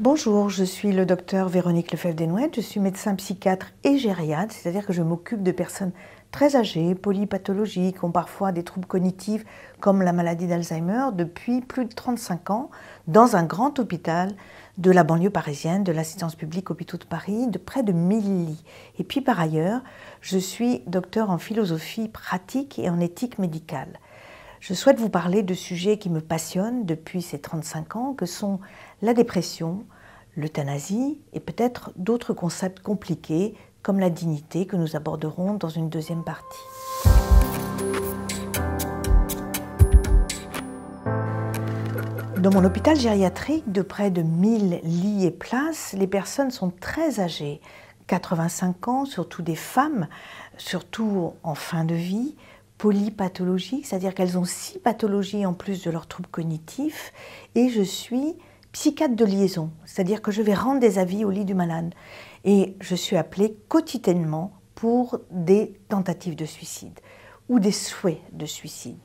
Bonjour, je suis le docteur Véronique Lefebvre-Desnouettes, je suis médecin psychiatre et gériatre, c'est-à-dire que je m'occupe de personnes très âgées, polypathologiques, ont parfois des troubles cognitifs comme la maladie d'Alzheimer depuis plus de 35 ans dans un grand hôpital de la banlieue parisienne, de l'assistance publique Hôpitaux de Paris, de près de 1000 lits. Et puis par ailleurs, je suis docteur en philosophie pratique et en éthique médicale. Je souhaite vous parler de sujets qui me passionnent depuis ces 35 ans, que sont la dépression, l'euthanasie et peut-être d'autres concepts compliqués comme la dignité que nous aborderons dans une deuxième partie. Dans mon hôpital gériatrique de près de 1000 lits et places, les personnes sont très âgées, 85 ans, surtout des femmes, surtout en fin de vie, polypathologiques, c'est-à-dire qu'elles ont six pathologies en plus de leurs troubles cognitifs, et je suis psychiatre de liaison, c'est-à-dire que je vais rendre des avis au lit du malade. Et je suis appelée quotidiennement pour des tentatives de suicide ou des souhaits de suicide,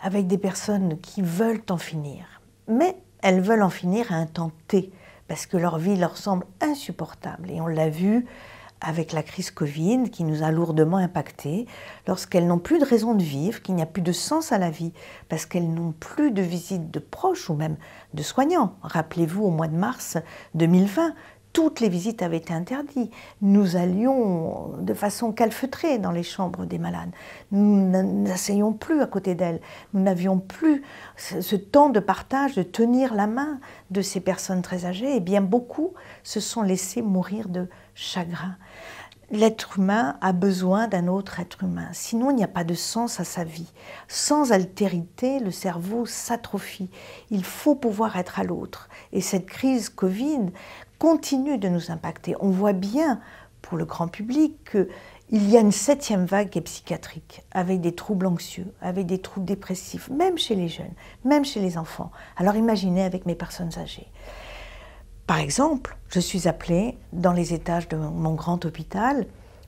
avec des personnes qui veulent en finir. Mais elles veulent en finir à un temps parce que leur vie leur semble insupportable. Et on l'a vu avec la crise Covid qui nous a lourdement impactés, lorsqu'elles n'ont plus de raison de vivre, qu'il n'y a plus de sens à la vie, parce qu'elles n'ont plus de visites de proches ou même de soignants. Rappelez-vous, au mois de mars 2020, toutes les visites avaient été interdites. Nous allions de façon calfeutrée dans les chambres des malades. Nous n'asseyons plus à côté d'elles. Nous n'avions plus ce temps de partage, de tenir la main de ces personnes très âgées. Et eh bien beaucoup se sont laissés mourir de chagrin. L'être humain a besoin d'un autre être humain, sinon il n'y a pas de sens à sa vie. Sans altérité, le cerveau s'atrophie. Il faut pouvoir être à l'autre. Et cette crise Covid continue de nous impacter. On voit bien pour le grand public qu'il y a une septième vague qui est psychiatrique, avec des troubles anxieux, avec des troubles dépressifs, même chez les jeunes, même chez les enfants. Alors imaginez avec mes personnes âgées. Par exemple, je suis appelée dans les étages de mon grand hôpital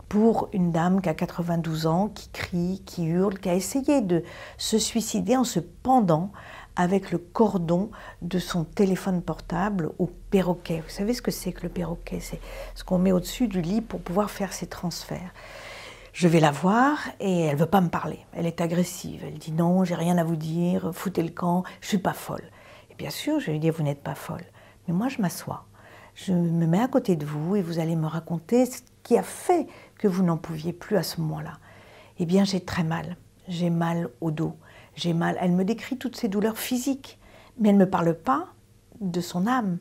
pour une dame qui a 92 ans, qui crie, qui hurle, qui a essayé de se suicider en se pendant avec le cordon de son téléphone portable au perroquet. Vous savez ce que c'est que le perroquet C'est ce qu'on met au-dessus du lit pour pouvoir faire ses transferts. Je vais la voir et elle ne veut pas me parler. Elle est agressive. Elle dit non, j'ai rien à vous dire, foutez le camp, je suis pas folle. Et bien sûr, je lui dis vous n'êtes pas folle. Mais moi, je m'assois, je me mets à côté de vous et vous allez me raconter ce qui a fait que vous n'en pouviez plus à ce moment-là. Eh bien, j'ai très mal. J'ai mal au dos. J'ai mal. Elle me décrit toutes ses douleurs physiques, mais elle ne me parle pas de son âme.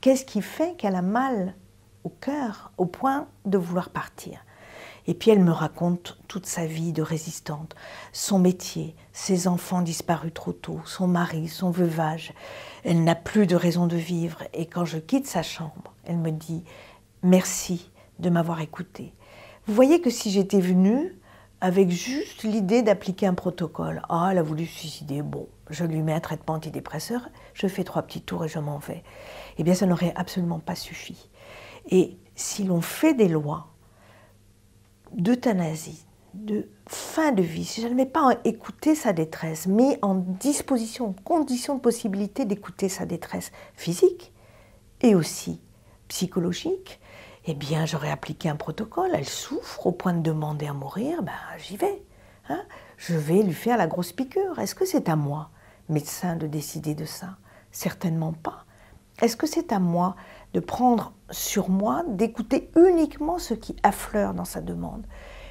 Qu'est-ce qui fait qu'elle a mal au cœur au point de vouloir partir et puis elle me raconte toute sa vie de résistante, son métier, ses enfants disparus trop tôt, son mari, son veuvage. Elle n'a plus de raison de vivre et quand je quitte sa chambre, elle me dit merci de m'avoir écoutée. Vous voyez que si j'étais venue avec juste l'idée d'appliquer un protocole, ah, elle a voulu se suicider, bon, je lui mets un traitement antidépresseur, je fais trois petits tours et je m'en vais. Eh bien, ça n'aurait absolument pas suffi. Et si l'on fait des lois, d'euthanasie, de fin de vie, si je ne mets pas à écouter sa détresse, mais en disposition, condition de possibilité d'écouter sa détresse physique et aussi psychologique, eh bien j'aurais appliqué un protocole. Elle souffre au point de demander à mourir, ben j'y vais. Hein. je vais lui faire la grosse piqûre. Est-ce que c'est à moi, médecin, de décider de ça Certainement pas. Est-ce que c'est à moi de prendre sur moi, d'écouter uniquement ce qui affleure dans sa demande.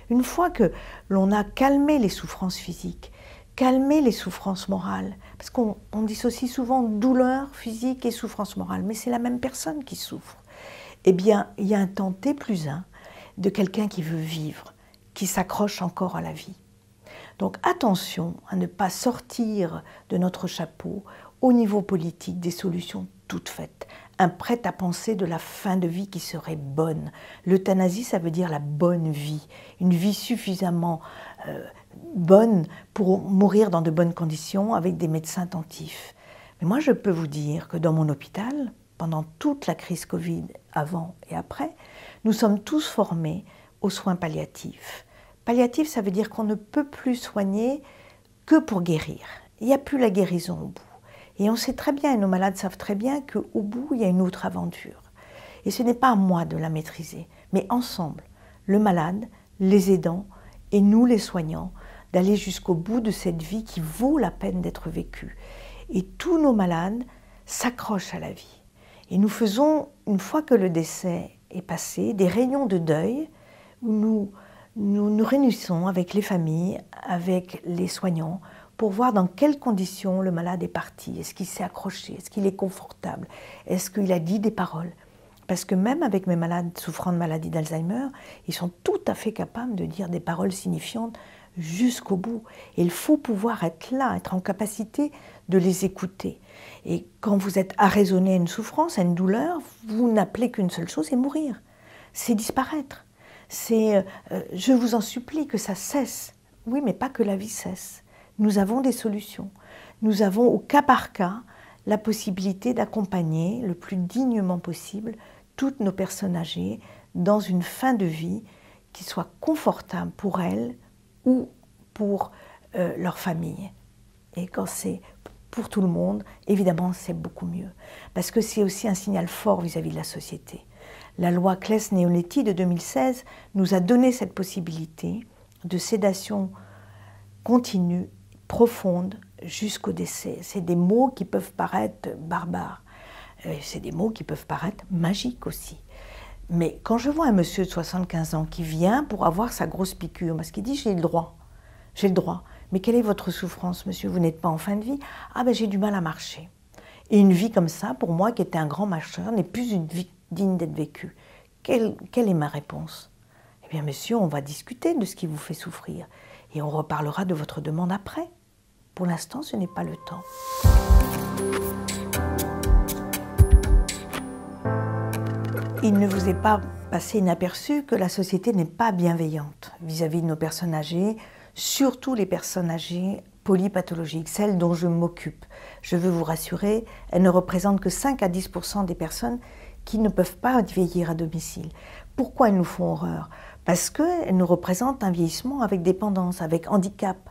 Une fois que l'on a calmé les souffrances physiques, calmé les souffrances morales, parce qu'on dissocie souvent douleur physique et souffrance morale, mais c'est la même personne qui souffre, eh bien, il y a un temps T plus 1 de quelqu'un qui veut vivre, qui s'accroche encore à la vie. Donc attention à ne pas sortir de notre chapeau au niveau politique des solutions toutes faites un prêt-à-penser de la fin de vie qui serait bonne. L'euthanasie, ça veut dire la bonne vie, une vie suffisamment euh, bonne pour mourir dans de bonnes conditions avec des médecins attentifs. Mais moi, je peux vous dire que dans mon hôpital, pendant toute la crise Covid, avant et après, nous sommes tous formés aux soins palliatifs. Palliatif, ça veut dire qu'on ne peut plus soigner que pour guérir. Il n'y a plus la guérison au bout. Et on sait très bien, et nos malades savent très bien, qu'au bout, il y a une autre aventure. Et ce n'est pas à moi de la maîtriser, mais ensemble, le malade, les aidants et nous, les soignants, d'aller jusqu'au bout de cette vie qui vaut la peine d'être vécue. Et tous nos malades s'accrochent à la vie. Et nous faisons, une fois que le décès est passé, des réunions de deuil où nous nous, nous réunissons avec les familles, avec les soignants, pour voir dans quelles conditions le malade est parti. Est-ce qu'il s'est accroché Est-ce qu'il est confortable Est-ce qu'il a dit des paroles Parce que même avec mes malades souffrant de maladie d'Alzheimer, ils sont tout à fait capables de dire des paroles signifiantes jusqu'au bout. il faut pouvoir être là, être en capacité de les écouter. Et quand vous êtes arraisonné à une souffrance, à une douleur, vous n'appelez qu'une seule chose, c'est mourir. C'est disparaître. C'est euh, euh, je vous en supplie que ça cesse. Oui, mais pas que la vie cesse nous avons des solutions. Nous avons au cas par cas la possibilité d'accompagner le plus dignement possible toutes nos personnes âgées dans une fin de vie qui soit confortable pour elles ou pour euh, leur famille. Et quand c'est pour tout le monde, évidemment, c'est beaucoup mieux. Parce que c'est aussi un signal fort vis-à-vis de la société. La loi Claes-Neonetti de 2016 nous a donné cette possibilité de sédation continue profonde jusqu'au décès. C'est des mots qui peuvent paraître barbares, euh, c'est des mots qui peuvent paraître magiques aussi. Mais quand je vois un monsieur de 75 ans qui vient pour avoir sa grosse piqûre, parce qu'il dit j'ai le droit, j'ai le droit, mais quelle est votre souffrance, monsieur Vous n'êtes pas en fin de vie Ah ben j'ai du mal à marcher. Et une vie comme ça, pour moi qui était un grand marcheur, n'est plus une vie digne d'être vécue. quelle est ma réponse Eh bien monsieur, on va discuter de ce qui vous fait souffrir et on reparlera de votre demande après. Pour l'instant, ce n'est pas le temps. Il ne vous est pas passé inaperçu que la société n'est pas bienveillante vis-à-vis de nos personnes âgées, surtout les personnes âgées polypathologiques, celles dont je m'occupe. Je veux vous rassurer, elles ne représentent que 5 à 10 des personnes qui ne peuvent pas vieillir à domicile. Pourquoi elles nous font horreur Parce qu'elles nous représentent un vieillissement avec dépendance, avec handicap,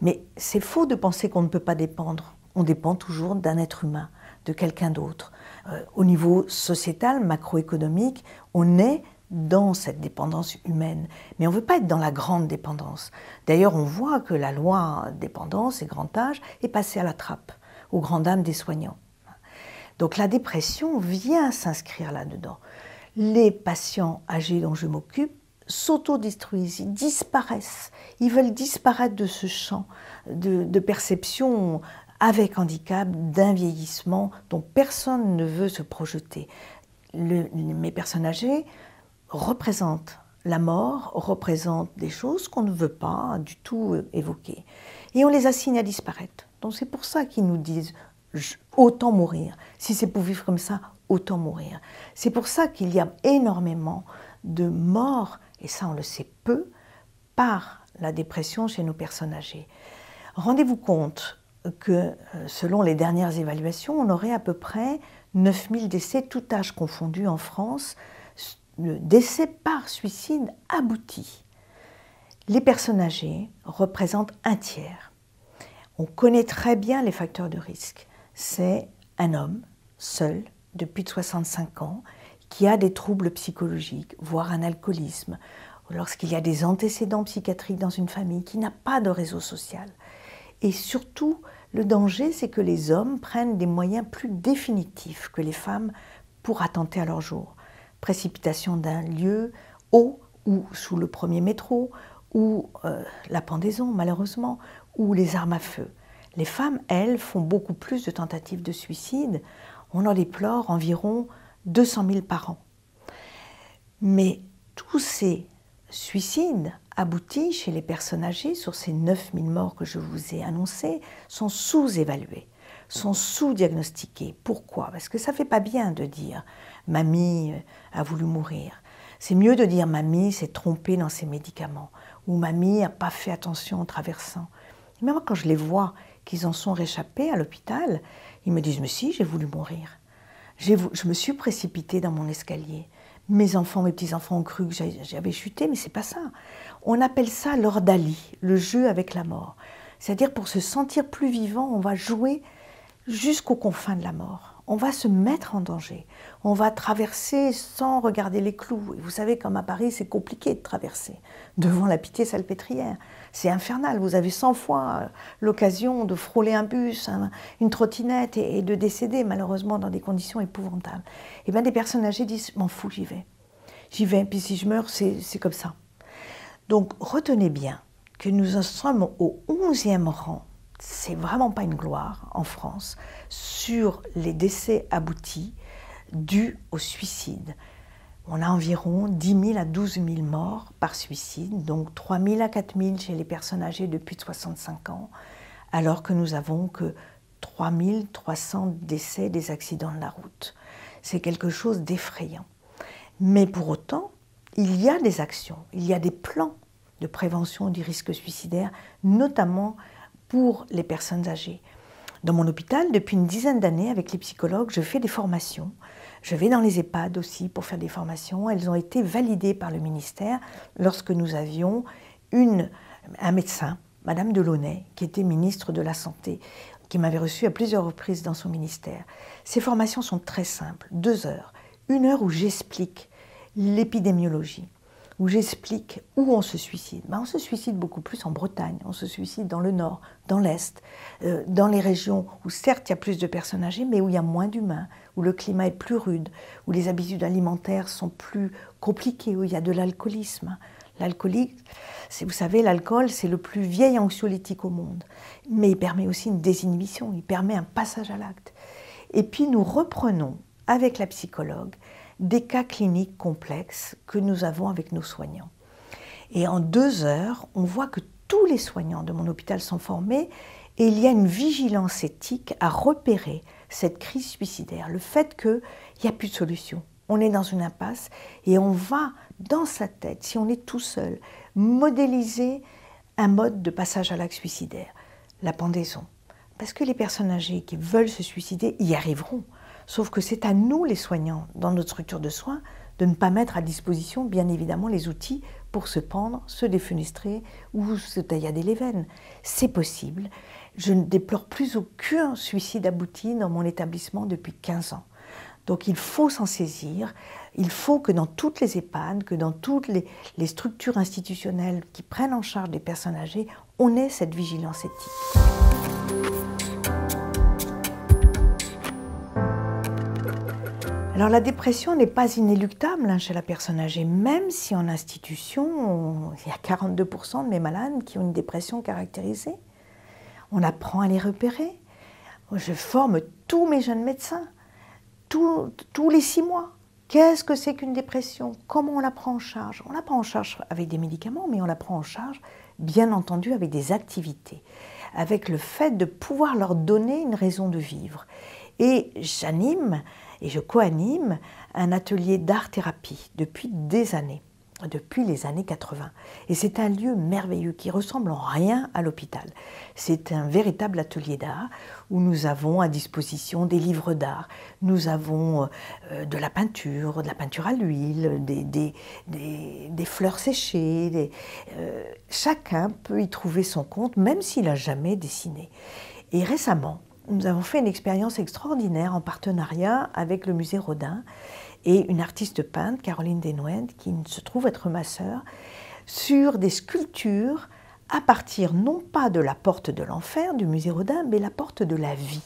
mais c'est faux de penser qu'on ne peut pas dépendre. On dépend toujours d'un être humain, de quelqu'un d'autre. Euh, au niveau sociétal, macroéconomique, on est dans cette dépendance humaine. Mais on ne veut pas être dans la grande dépendance. D'ailleurs, on voit que la loi dépendance et grand âge est passée à la trappe, au grand dames des soignants. Donc la dépression vient s'inscrire là-dedans. Les patients âgés dont je m'occupe s'autodestruisent, ils disparaissent, ils veulent disparaître de ce champ de, perception avec handicap, d'un vieillissement dont personne ne veut se projeter. Le, mes personnes âgées représentent la mort, représentent des choses qu'on ne veut pas du tout euh, évoquer. Et on les assigne à disparaître. Donc c'est pour ça qu'ils nous disent autant mourir. Si c'est pour vivre comme ça, autant mourir. C'est pour ça qu'il y a énormément de morts et ça on le sait peu, par la dépression chez nos personnes âgées. Rendez-vous compte que euh, selon les dernières évaluations, on aurait à peu près 9000 décès, tout âge confondu en France, le décès par suicide abouti. Les personnes âgées représentent un tiers. On connaît très bien les facteurs de risque. C'est un homme, seul, depuis 65 ans, qui a des troubles psychologiques, voire un alcoolisme, lorsqu'il y a des antécédents psychiatriques dans une famille qui n'a pas de réseau social. Et surtout, le danger, c'est que les hommes prennent des moyens plus définitifs que les femmes pour attenter à leur jour. Précipitation d'un lieu, au ou sous le premier métro, ou euh, la pendaison, malheureusement, ou les armes à feu. Les femmes, elles, font beaucoup plus de tentatives de suicide. On en déplore environ 200 000 par an. Mais tous ces suicides aboutis chez les personnes âgées, sur ces 9 000 morts que je vous ai annoncés sont sous-évalués, sont sous-diagnostiqués. Pourquoi Parce que ça ne fait pas bien de dire « mamie a voulu mourir ». C'est mieux de dire « mamie s'est trompée dans ses médicaments » ou « mamie n'a pas fait attention en traversant ». Et même quand je les vois qu'ils en sont réchappés à l'hôpital, ils me disent « mais si, j'ai voulu mourir » je me suis précipitée dans mon escalier. Mes enfants, mes petits-enfants ont cru que j'avais chuté, mais c'est pas ça. On appelle ça l'ordalie, le jeu avec la mort. C'est-à-dire pour se sentir plus vivant, on va jouer jusqu'aux confins de la mort on va se mettre en danger. On va traverser sans regarder les clous. Et vous savez, comme à Paris, c'est compliqué de traverser devant la pitié salpêtrière. C'est infernal. Vous avez 100 fois euh, l'occasion de frôler un bus, une trottinette et, de décéder, malheureusement, dans des conditions épouvantables. Et eh bien, des personnes âgées disent M'en fous, j'y vais. J'y vais, puis si je meurs, c'est comme ça. Donc, retenez bien que nous en sommes au 11e rang c'est vraiment pas une gloire en France, sur les décès aboutis dus au suicide. On a environ 10 000 à 12 000 morts par suicide, donc 3 000 à 4 000 chez les personnes âgées de plus de 65 ans, alors que nous avons que 3 300 décès des accidents de la route. C'est quelque chose d'effrayant. Mais pour autant, il y a des actions, il y a des plans de prévention du risque suicidaire, notamment pour les personnes âgées. Dans mon hôpital, depuis une dizaine d'années, avec les psychologues, je fais des formations. Je vais dans les EHPAD aussi pour faire des formations. Elles ont été validées par le ministère lorsque nous avions un médecin, Madame Delaunay, qui était ministre de la Santé, qui m'avait reçu à plusieurs reprises dans son ministère. Ces formations sont très simples, deux heures. Une heure où j'explique l'épidémiologie, où j'explique où on se suicide. Bah, on se suicide beaucoup plus en Bretagne, on se suicide dans le nord, dans l'est, euh, dans les régions où certes il y a plus de personnes âgées, mais où il y a moins d'humains, où le climat est plus rude, où les habitudes alimentaires sont plus compliquées, où il y a de l'alcoolisme. L'alcoolique, vous savez, l'alcool, c'est le plus vieil anxiolytique au monde, mais il permet aussi une désinhibition, il permet un passage à l'acte. Et puis nous reprenons avec la psychologue des cas cliniques complexes que nous avons avec nos soignants. Et en deux heures, on voit que tous les soignants de mon hôpital sont formés et il y a une vigilance éthique à repérer cette crise suicidaire, le fait qu'il n'y a plus de solution. On est dans une impasse et on va, dans sa tête, si on est tout seul, modéliser un mode de passage à l'acte suicidaire, la pendaison. Parce que les personnes âgées qui veulent se suicider y arriveront. Sauf que c'est à nous, les soignants, dans notre structure de soins, de ne pas mettre à disposition, bien évidemment, les outils pour se pendre, se défenestrer ou se taillader les veines. C'est possible. Je ne déplore plus aucun suicide abouti dans mon établissement depuis 15 ans. Donc il faut s'en saisir. Il faut que dans toutes les EHPAD, que dans toutes les, structures institutionnelles qui prennent en charge les personnes âgées, on ait cette vigilance éthique. Alors la dépression n'est pas inéluctable hein, chez la personne âgée, même si en institution, il y a 42% de mes malades qui ont une dépression caractérisée. On apprend à les repérer. Je forme tous mes jeunes médecins, tous, tous les six mois. Qu'est-ce que c'est qu'une dépression Comment on la prend en charge On la prend en charge avec des médicaments, mais on la prend en charge, bien entendu, avec des activités, avec le fait de pouvoir leur donner une raison de vivre. Et j'anime et je co-anime un atelier d'art-thérapie depuis des années, depuis les années 80. Et c'est un lieu merveilleux qui ressemble en rien à l'hôpital. C'est un véritable atelier d'art où nous avons à disposition des livres d'art, nous avons euh, de la peinture, de la peinture à l'huile, des, fleurs séchées. Euh, chacun peut y trouver son compte, même s'il n'a jamais dessiné. Et récemment, nous avons fait une expérience extraordinaire en partenariat avec le musée Rodin et une artiste peinte, Caroline Desnouettes, qui se trouve être ma sœur, sur des sculptures à partir non pas de la porte de l'enfer du musée Rodin, mais la porte de la vie,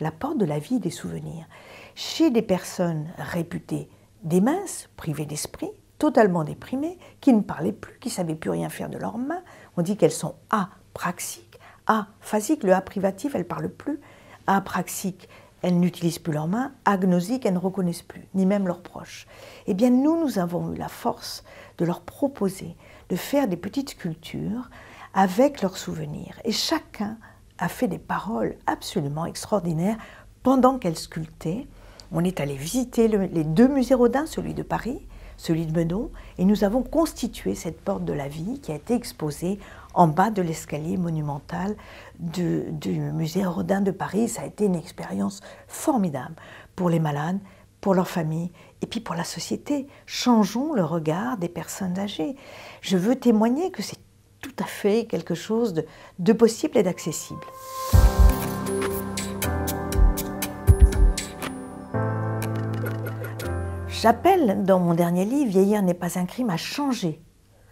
la porte de la vie des souvenirs, chez des personnes réputées des minces, privées d'esprit, totalement déprimées, qui ne parlaient plus, qui ne savaient plus rien faire de leurs mains. On dit qu'elles sont apraxiques, aphasiques, le a privatif, elles ne parlent plus, Apraxique, elles n'utilisent plus leurs mains, agnosiques, elles ne reconnaissent plus, ni même leurs proches. Eh bien, nous, nous avons eu la force de leur proposer de faire des petites sculptures avec leurs souvenirs. Et chacun a fait des paroles absolument extraordinaires pendant qu'elles sculptaient. On est allé visiter les deux musées Rodin, celui de Paris, celui de Meudon, et nous avons constitué cette porte de la vie qui a été exposée en bas de l'escalier monumental du, musée Rodin de Paris. Ça a été une expérience formidable pour les malades, pour leurs familles et puis pour la société. Changeons le regard des personnes âgées. Je veux témoigner que c'est tout à fait quelque chose de, de possible et d'accessible. J'appelle dans mon dernier livre Vieillir n'est pas un crime à changer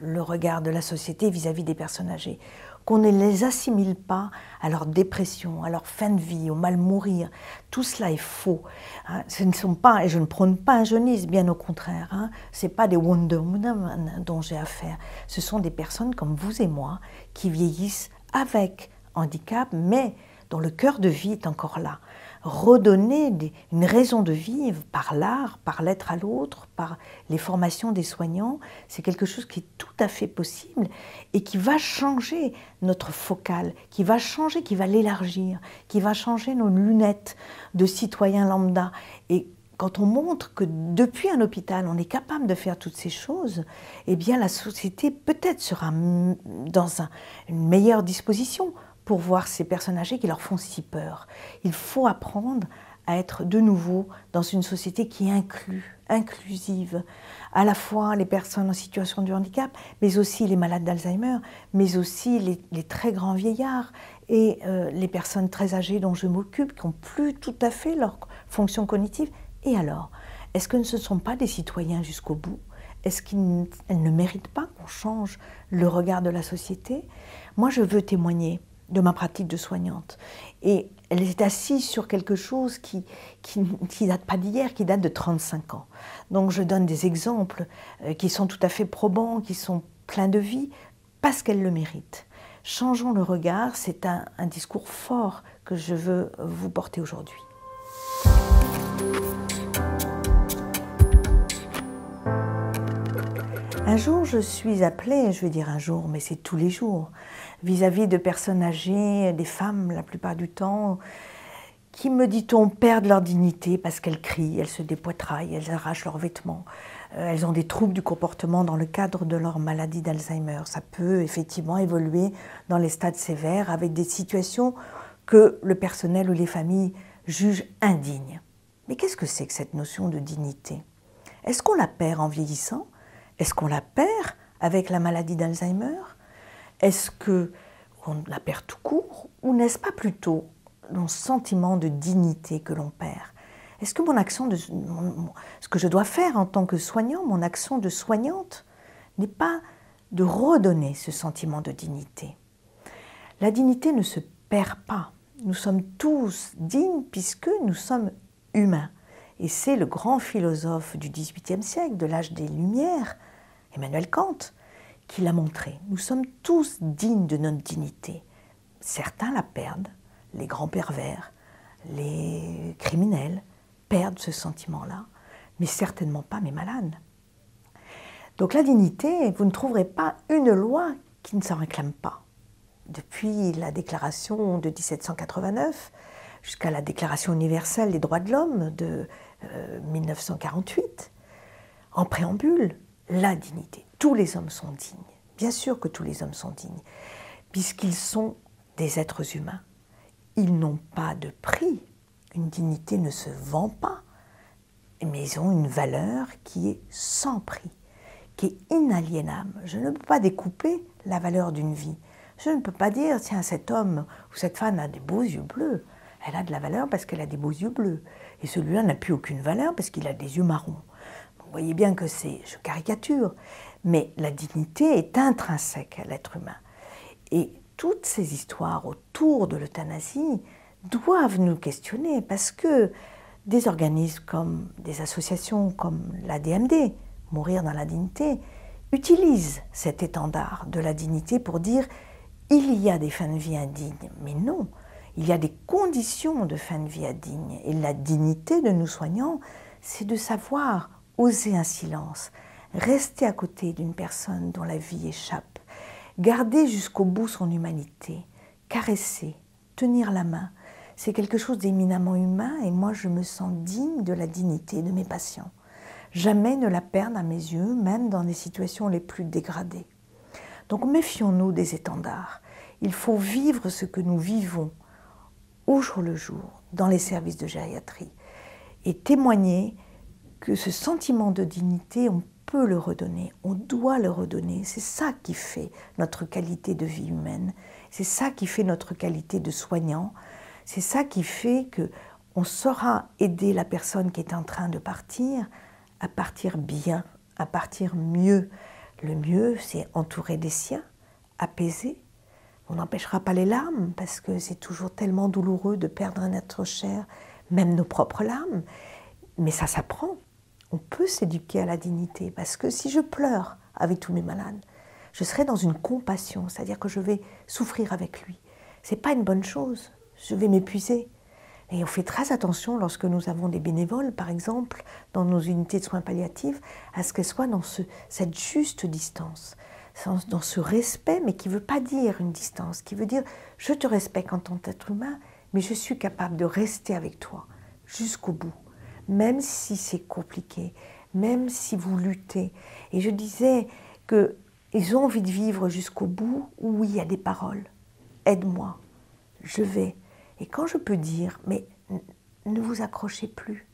le regard de la société vis-à-vis des personnes âgées, qu'on ne les assimile pas à leur dépression, à leur fin de vie, au mal mourir. Tout cela est faux. Hein. Ce ne sont pas, et je ne prône pas un jeunisme, bien au contraire. Hein. Ce n'est pas des Wonder Woman hein, dont j'ai affaire. Ce sont des personnes comme vous et moi qui vieillissent avec handicap, mais dont le cœur de vie est encore là redonner une raison de vivre par l'art, par l'être à l'autre, par les formations des soignants, c'est quelque chose qui est tout à fait possible et qui va changer notre focal, qui va changer, qui va l'élargir, qui va changer nos lunettes de citoyen lambda. Et quand on montre que depuis un hôpital, on est capable de faire toutes ces choses, eh bien la société peut-être sera dans une meilleure disposition pour voir ces personnes âgées qui leur font si peur. Il faut apprendre à être de nouveau dans une société qui inclut, inclusive, à la fois les personnes en situation de handicap, mais aussi les malades d'Alzheimer, mais aussi les, très grands vieillards et euh, les personnes très âgées dont je m'occupe, qui n'ont plus tout à fait leur fonction cognitive. Et alors, est-ce que ce ne sont pas des citoyens jusqu'au bout Est-ce qu'elles ne méritent pas qu'on change le regard de la société Moi, je veux témoigner de ma pratique de soignante. Et elle est assise sur quelque chose qui qui, date pas d'hier, qui date de 35 ans. Donc je donne des exemples euh, qui sont tout à fait probants, qui sont pleins de vie, parce qu'elle le mérite. Changeons le regard, c'est un discours fort que je veux vous porter aujourd'hui. Un jour, je suis appelée, je vais dire un jour, mais c'est tous les jours, vis-à-vis -vis de personnes âgées, des femmes la plupart du temps, qui, me dit-on, perdent leur dignité parce qu'elles crient, elles se dépoitraillent, elles arrachent leurs vêtements, euh, elles ont des troubles du comportement dans le cadre de leur maladie d'Alzheimer. Ça peut effectivement évoluer dans les stades sévères avec des situations que le personnel ou les familles jugent indignes. Mais qu'est-ce que c'est que cette notion de dignité Est-ce qu'on la perd en vieillissant est-ce qu'on la perd avec la maladie d'Alzheimer Est-ce qu'on la perd tout court ou n'est-ce pas plutôt mon sentiment de dignité que l'on perd Est-ce que mon action de ce que je dois faire en tant que soignant, mon action de soignante n'est pas de redonner ce sentiment de dignité La dignité ne se perd pas. Nous sommes tous dignes puisque nous sommes humains. Et c'est le grand philosophe du XVIIIe siècle, de l'âge des Lumières, Emmanuel Kant qui l'a montré. Nous sommes tous dignes de notre dignité. Certains la perdent, les grands pervers, les criminels perdent ce sentiment-là, mais certainement pas mes malades. Donc la dignité, vous ne trouverez pas une loi qui ne s'en réclame pas. Depuis la déclaration de 1789 jusqu'à la Déclaration universelle des droits de l'homme de 1948, euh, en préambule, la dignité. Tous les hommes sont dignes. Bien sûr que tous les hommes sont dignes, puisqu'ils sont des êtres humains. Ils n'ont pas de prix. Une dignité ne se vend pas, mais ils ont une valeur qui est sans prix, qui est inaliénable. Je ne peux pas découper la valeur d'une vie. Je ne peux pas dire, tiens, cet homme ou cette femme a des beaux yeux bleus. Elle a de la valeur parce qu'elle a des beaux yeux bleus. Et celui-là n'a plus aucune valeur parce qu'il a des yeux marrons. Vous voyez bien que c'est, je caricature, mais la dignité est intrinsèque à l'être humain. Et toutes ces histoires autour de l'euthanasie doivent nous questionner parce que des organismes comme des associations comme la DMD, Mourir dans la dignité, utilisent cet étendard de la dignité pour dire il y a des fins de vie indignes, mais non, il y a des conditions de fin de vie indignes. Et la dignité de nous soignants, c'est de savoir oser un silence, rester à côté d'une personne dont la vie échappe, garder jusqu'au bout son humanité, caresser, tenir la main, c'est quelque chose d'éminemment humain et moi je me sens digne de la dignité de mes patients. Jamais ne la perdre à mes yeux, même dans les situations les plus dégradées. Donc méfions-nous des étendards. Il faut vivre ce que nous vivons au jour le jour dans les services de gériatrie et témoigner que ce sentiment de dignité, on peut le redonner, on doit le redonner. C'est ça qui fait notre qualité de vie humaine, c'est ça qui fait notre qualité de soignant, c'est ça qui fait que on saura aider la personne qui est en train de partir à partir bien, à partir mieux. Le mieux, c'est entourer des siens, apaiser. On n'empêchera pas les larmes parce que c'est toujours tellement douloureux de perdre un être cher, même nos propres larmes. Mais ça s'apprend on peut s'éduquer à la dignité, parce que si je pleure avec tous mes malades, je serai dans une compassion, c'est-à-dire que je vais souffrir avec lui. C'est pas une bonne chose, je vais m'épuiser. Et on fait très attention lorsque nous avons des bénévoles, par exemple, dans nos unités de soins palliatifs, à ce qu'elles soient dans cette juste distance, dans ce respect, mais qui ne veut pas dire une distance, qui veut dire je te respecte en tant qu'être humain, mais je suis capable de rester avec toi jusqu'au bout même si c'est compliqué, même si vous luttez. Et je disais qu'ils ont envie de vivre jusqu'au bout, où il y a des paroles. Aide-moi, je vais. Et quand je peux dire, mais ne vous accrochez plus,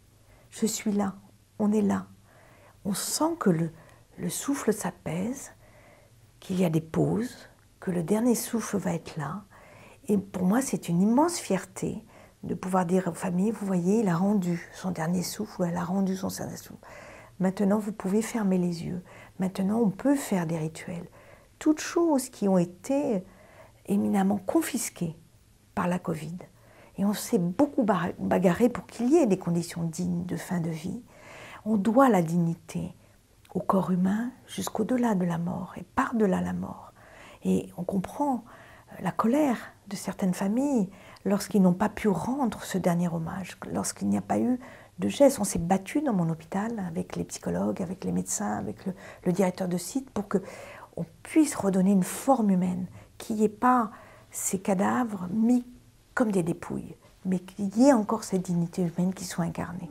je suis là, on est là. On sent que le souffle s'apaise, qu'il y a des pauses, que le dernier souffle va être là. Et pour moi, c'est une immense fierté de pouvoir dire aux familles, vous voyez, il a rendu son dernier souffle, ou elle a rendu son dernier souffle. Maintenant, vous pouvez fermer les yeux. Maintenant, on peut faire des rituels. Toutes choses qui ont été éminemment confisquées par la Covid. Et on s'est beaucoup bagarré pour qu'il y ait des conditions dignes de fin de vie. On doit la dignité au corps humain jusqu'au-delà de la mort et par-delà la mort. Et on comprend euh, la colère de certaines familles lorsqu'ils n'ont pas pu rendre ce dernier hommage, lorsqu'il n'y a pas eu de geste. On s'est battu dans mon hôpital avec les psychologues, avec les médecins, avec le, directeur de site pour que on puisse redonner une forme humaine, qu'il n'y ait pas ces cadavres mis comme des dépouilles, mais qu'il y ait encore cette dignité humaine qui soit incarnée.